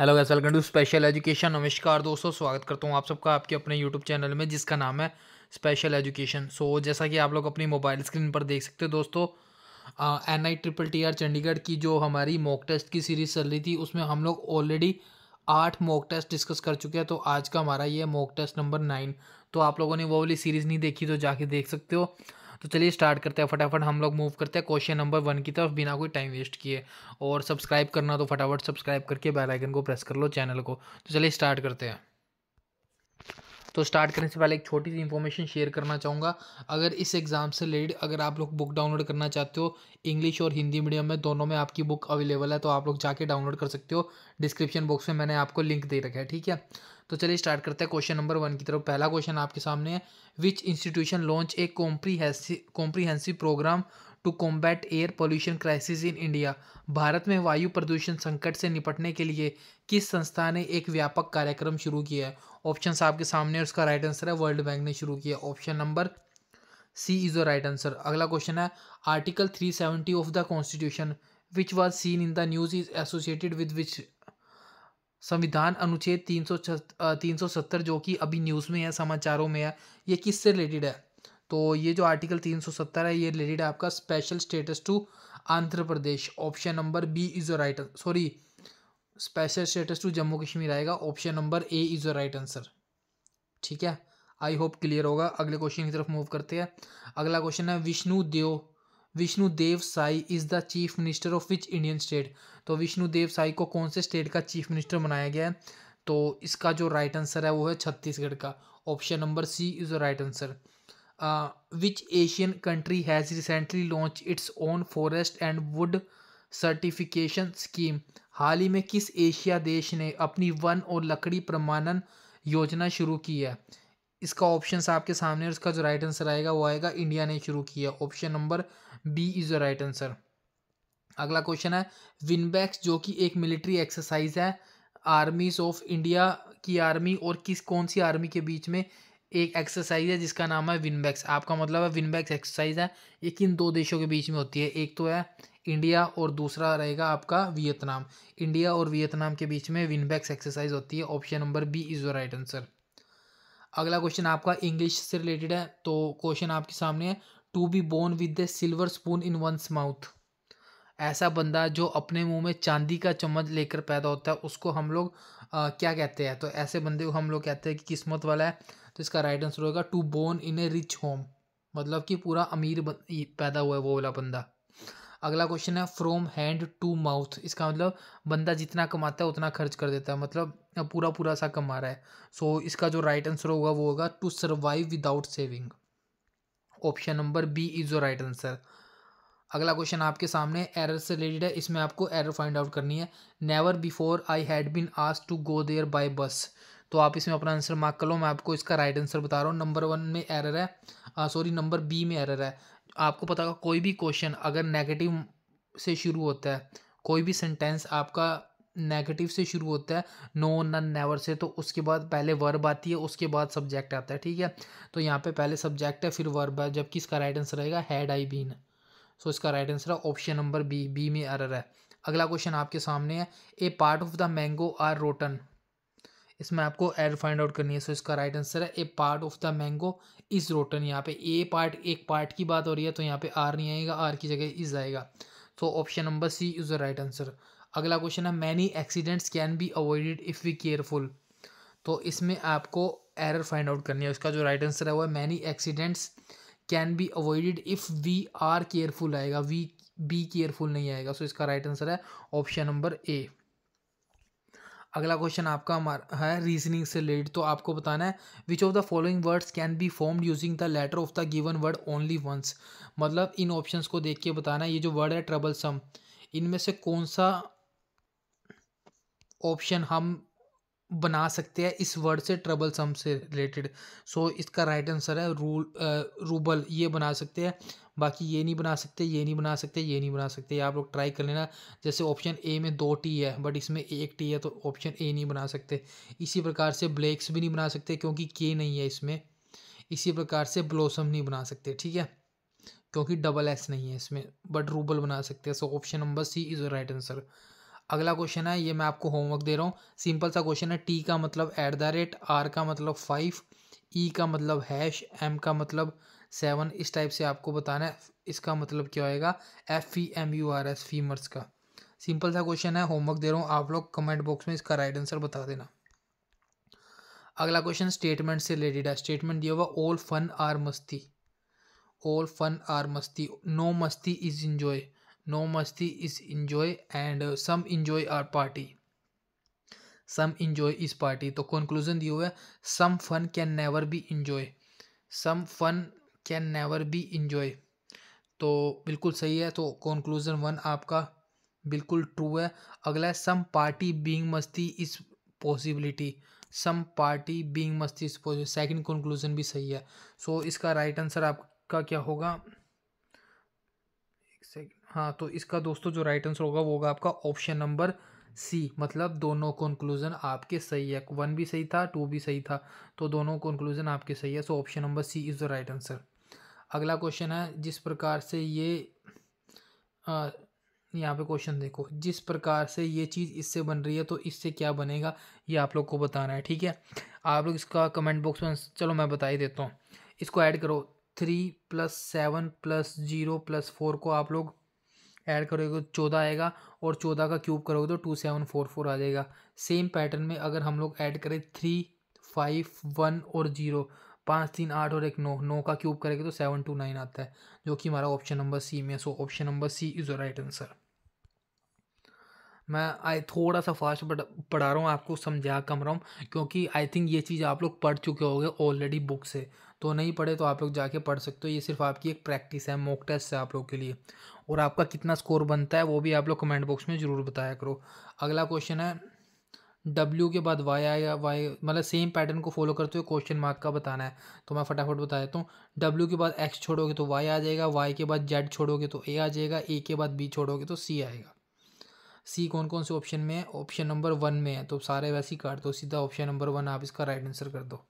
hello guys welcome to special education नमस्कार दोस्तों स्वागत करता हूँ आप सबका आपके अपने यूट्यूब चैनल में जिसका नाम है स्पेशल एजुकेशन सो जैसा कि आप लोग अपनी मोबाइल स्क्रीन पर देख सकते हो दोस्तों N I triple T R Chandigarh की जो हमारी मॉक टेस्ट की सीरीज चल रही थी उसमें हम लोग ऑलरेडी आठ मॉक टेस्ट डिस्कस कर चुके हैं तो आज का हमारा ये मॉक टेस्ट नंबर नाइन तो आप लोगों ने वो वाली सीरीज़ नहीं देखी तो जाके देख सकते हो तो चलिए स्टार्ट करते हैं फटाफट हम लोग मूव करते हैं क्वेश्चन नंबर वन की तरफ बिना कोई टाइम वेस्ट किए और सब्सक्राइब करना तो फटाफट सब्सक्राइब करके बेल आइकन को प्रेस कर लो चैनल को तो चलिए स्टार्ट करते हैं तो स्टार्ट करने से पहले एक छोटी सी इन्फॉर्मेशन शेयर करना चाहूँगा अगर इस एग्ज़ाम से रिलेटेड अगर आप लोग बुक डाउनलोड करना चाहते हो इंग्लिश और हिंदी मीडियम में दोनों में आपकी बुक अवेलेबल है तो आप लोग जाके डाउनलोड कर सकते हो डिस्क्रिप्शन बॉक्स में मैंने आपको लिंक दे रखा है ठीक है तो चलिए स्टार्ट करते हैं क्वेश्चन नंबर वन की तरफ पहला क्वेश्चन आपके सामने है which institution launch a comprehensive programme to combat air pollution crisis in India Bharat में वायु प्रदूषण संकट से निपटने के लिए किस संस्था ने एक व्यापक कार्यक्रम शुरू किया है ऑप्शन आपके सामने उसका राइट आंसर है वर्ल्ड बैंक ने शुरू किया option number C is the right answer अगला क्वेश्चन है article three seventy of the constitution which was seen in the news is associated with which संविधान अनुच्छेद तीन सौ तीन सौ सत्तर जो कि अभी न्यूज़ में है समाचारों में है ये किससे रिलेटेड है तो ये जो आर्टिकल 370 है ये रिलेटेड है आपका special status to Andhra Pradesh option number B is your right sorry special status to Jammu Kashmir आएगा option number A is your right answer ठीक है आई होप क्लियर होगा अगले क्वेश्चन की तरफ मूव करते हैं अगला क्वेश्चन है Vishnu Deo Vishnu Deo Sai is the chief minister of which Indian state तो विष्णु देव साई को कौन से स्टेट का चीफ मिनिस्टर बनाया गया है तो इसका जो राइट आंसर है वो है छत्तीसगढ़ का option number C is the right answer uh, which Asian country has recently launched its own forest and wood certification scheme हाल ही में किस एशिया देश ने अपनी वन और लकड़ी प्रमाणन योजना शुरू की है इसका ऑप्शन आपके सामने उसका जो राइट आंसर आएगा वो आएगा इंडिया ने शुरू किया option number B is the right answer अगला क्वेश्चन है विनबैक्स जो कि एक मिलिट्री एक्सरसाइज है आर्मीज ऑफ इंडिया की आर्मी और किस कौन सी आर्मी के बीच में एक एक्सरसाइज है जिसका नाम है विनबैक्स आपका मतलब है विनबैक्स एक्सरसाइज है ये किन दो देशों के बीच में होती है एक तो है इंडिया और दूसरा रहेगा आपका वियतनाम इंडिया और वियतनाम के बीच में विनबैक्स एक्सरसाइज होती है option number B is the right answer अगला क्वेश्चन आपका इंग्लिश से रिलेटेड है तो क्वेश्चन आपके सामने है to be born with the silver spoon in one's mouth ऐसा बंदा जो अपने मुंह में चांदी का चम्मच लेकर पैदा होता है उसको हम लोग आ, क्या कहते हैं तो ऐसे बंदे को हम लोग कहते हैं कि किस्मत वाला है तो इसका राइट आंसर होगा to born in a rich home मतलब कि पूरा अमीर पैदा हुआ है वो वाला बंदा अगला क्वेश्चन है फ्रॉम हैंड टू माउथ इसका मतलब बंदा जितना कमाता है उतना खर्च कर देता है मतलब पूरा पूरा सा कमा रहा है सो so, इसका जो राइट आंसर होगा वो होगा to survive without saving option number B is your right answer अगला क्वेश्चन आपके सामने एरर से रिलेटेड है इसमें आपको एरर फाइंड आउट करनी है never before I had been आज to go there by bus तो आप इसमें अपना आंसर मार्क कर लो मैं आपको इसका राइट आंसर बता रहा हूँ नंबर वन में एरर है सॉरी नंबर बी में एरर है आपको पता होगा कोई भी क्वेश्चन अगर नेगेटिव से शुरू होता है कोई भी सेंटेंस आपका नेगेटिव से शुरू होता है नो नन नेवर से तो उसके बाद पहले वर्ब आती है उसके बाद सब्जेक्ट आता है ठीक है तो यहाँ पे पहले सब्जेक्ट है फिर वर्ब है जबकि इसका राइट आंसर रहेगा हैड आई बीन सो इसका राइट आंसर है ऑप्शन नंबर बी बी में एरर है अगला क्वेश्चन आपके सामने है a part of the mango are rotten इसमें आपको एड फाइंड आउट करनी है सो इसका राइट आंसर है a part of the mango is rotten यहाँ पे ए पार्ट एक पार्ट की बात हो रही है तो यहाँ पे आर नहीं आएगा आर की जगह इज आएगा तो option number C is the right answer अगला क्वेश्चन है many accidents can be avoided if we careful तो इसमें आपको एरर फाइंड आउट करनी है उसका जो राइट आंसर है वो है many accidents can be avoided if we are careful आएगा वी बी केयरफुल नहीं आएगा सो so, इसका राइट आंसर है ऑप्शन नंबर ए अगला क्वेश्चन आपका हमारा है रीजनिंग से रिलेटेड तो आपको बताना है which of the following words can be formed using the letter of the given word only once मतलब इन ऑप्शंस को देख के बताना है ये जो वर्ड है ट्रबल सम इनमें से कौन सा ऑप्शन हम बना सकते हैं इस वर्ड से ट्रबल सम से रिलेटेड सो so, इसका राइट आंसर है रूल रूबल ये बना सकते हैं बाकी ये नहीं बना सकते ये नहीं बना सकते ये नहीं बना सकते आप लोग ट्राई कर लेना जैसे ऑप्शन ए में दो टी है बट इसमें एक टी है तो ऑप्शन ए नहीं बना सकते इसी प्रकार से ब्लैक्स भी नहीं बना सकते क्योंकि के नहीं है इसमें इसी प्रकार से ब्लॉसम नहीं बना सकते ठीक है क्योंकि डबल एक्स नहीं है इसमें बट रूबल बना सकते हैं so option number C is right answer अगला क्वेश्चन है ये मैं आपको होमवर्क दे रहा हूँ सिंपल सा क्वेश्चन है टी का मतलब एट द रेट आर का मतलब फाइव ई e का मतलब हैश एम का मतलब सेवन इस टाइप से आपको बताना है इसका मतलब क्या होएगा F E M U R S femurs का सिंपल सा क्वेश्चन है होमवर्क दे रहा हूँ आप लोग कमेंट बॉक्स में इसका राइट आंसर बता देना अगला क्वेश्चन स्टेटमेंट से रिलेटेड है स्टेटमेंट दिया हुआ ऑल फन आर मस्ती ऑल फन आर मस्ती नो मस्ती इज इंजॉय नो मस्ती is enjoy and some enjoy are party some enjoy is party तो कंक्लूजन दिया हुआ है some fun can never be enjoy some fun can never be enjoy तो बिल्कुल सही है तो कंक्लूजन वन आपका बिल्कुल ट्रू है अगला है सम पार्टी बींग मस्ती इस पॉसिबिलिटी सम पार्टी बींग मस्ती इस पॉसिबिलिटी सेकेंड कंक्लूजन भी सही है सो so, इसका राइट right आंसर आपका क्या होगा हाँ तो इसका दोस्तों जो राइट आंसर होगा वो होगा आपका ऑप्शन नंबर सी मतलब दोनों कंक्लूजन आपके सही है वन भी सही था टू भी सही था तो दोनों कंक्लूजन आपके सही है so option number C is the right answer अगला क्वेश्चन है जिस प्रकार से ये यहाँ पे क्वेश्चन देखो जिस प्रकार से ये चीज़ इससे बन रही है तो इससे क्या बनेगा ये आप लोग को बताना है ठीक है आप लोग इसका कमेंट बॉक्स में चलो मैं बता ही देता हूँ इसको ऐड करो three plus seven plus zero plus four को आप लोग ऐड करोगे तो चौदह आएगा और चौदह का क्यूब करोगे तो टू सेवन फोर फोर आ जाएगा सेम पैटर्न में अगर हम लोग ऐड करें थ्री फाइव वन और जीरो पाँच तीन आठ और एक नौ नौ का क्यूब करेंगे तो सेवन टू नाइन आता है जो कि हमारा ऑप्शन नंबर सी में so option number C is the right answer मैं आई थोड़ा सा फास्ट पढ़ा रहा हूँ आपको समझा कम रहा हूँ क्योंकि आई थिंक ये चीज़ आप लोग पढ़ चुके होंगे ऑलरेडी बुक से तो नहीं पढ़े तो आप लोग जाके पढ़ सकते हो ये सिर्फ आपकी एक प्रैक्टिस है मॉक टेस्ट है आप लोग के लिए और आपका कितना स्कोर बनता है वो भी आप लोग कमेंट बॉक्स में ज़रूर बताया करो अगला क्वेश्चन है डब्ल्यू के बाद वाई आया वाई मतलब सेम पैटर्न को फॉलो करते हुए क्वेश्चन मार्क का बताना है तो मैं फटाफट बता देता हूँ डब्ल्यू के बाद एक्स छोड़ोगे तो वाई आ जाएगा वाई के बाद जेड छोड़ोगे तो ए आ जाएगा ए के बाद बी छोड़ोगे तो सी आएगा सी कौन कौन से ऑप्शन में है ऑप्शन नंबर वन में है तो सारे वैसे ही काट दो सीधा ऑप्शन नंबर वन आप इसका राइट आंसर कर दो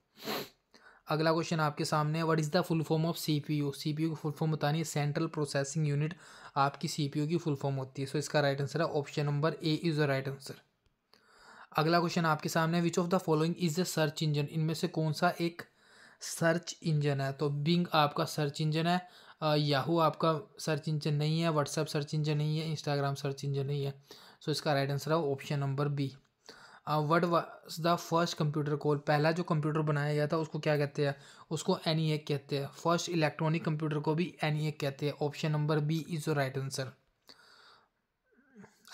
अगला क्वेश्चन आपके सामने है what is the full form of CPU CPU की फुल फॉर्म बतानी है सेंट्रल प्रोसेसिंग यूनिट आपकी सीपीयू की फुल फॉर्म होती है सो so, इसका राइट आंसर है option number A is the right answer अगला क्वेश्चन आपके सामने which of the following is the search engine इनमें से कौन सा एक सर्च इंजन है तो बिंग आपका सर्च इंजन है याहू आपका सर्च इंजन नहीं है व्हाट्सएप सर्च इंजन नहीं है इंस्टाग्राम सर्च इंजन नहीं है सो so, इसका राइट आंसर है option number B what was the first computer call पहला जो कंप्यूटर बनाया गया था उसको क्या कहते हैं उसको एन e कहते हैं फर्स्ट इलेक्ट्रॉनिक कंप्यूटर को भी एन e कहते हैं option number B is the right answer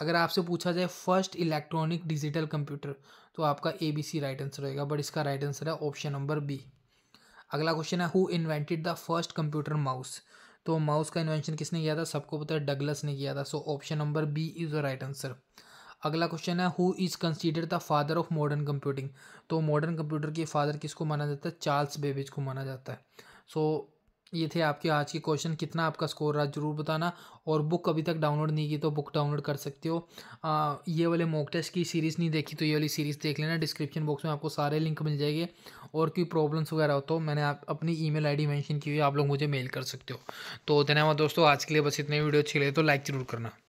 अगर आपसे पूछा जाए फर्स्ट इलेक्ट्रॉनिक डिजिटल कंप्यूटर तो आपका A B C right answer होगा बट इसका राइट आंसर है ऑप्शन नंबर बी अगला क्वेश्चन है who invented the first computer mouse तो माउस का इन्वेंशन किसने किया था सबको पता है डगलस ने किया था सो option number B is the right answer अगला क्वेश्चन है who is consider the father of modern computing तो मॉडर्न कंप्यूटर के फादर किसको माना जाता है चार्ल्स बेबेज को माना जाता है सो so, ये थे आपके आज के क्वेश्चन कितना आपका स्कोर रहा जरूर बताना और बुक अभी तक डाउनलोड नहीं की तो बुक डाउनलोड कर सकते हो आ, ये वाले मॉक टेस्ट की सीरीज़ नहीं देखी तो ये वाली सीरीज़ देख लेना डिस्क्रिप्शन बॉक्स में आपको सारे लिंक मिल जाएंगे और कोई प्रॉब्लम्स वगैरह हो तो मैंने आप अपनी ई मेल आई की हुई आप लोग मुझे मेल कर सकते हो तो धन्यवाद दोस्तों आज के लिए बस इतने वीडियो अच्छी लगे तो लाइक ज़रूर करना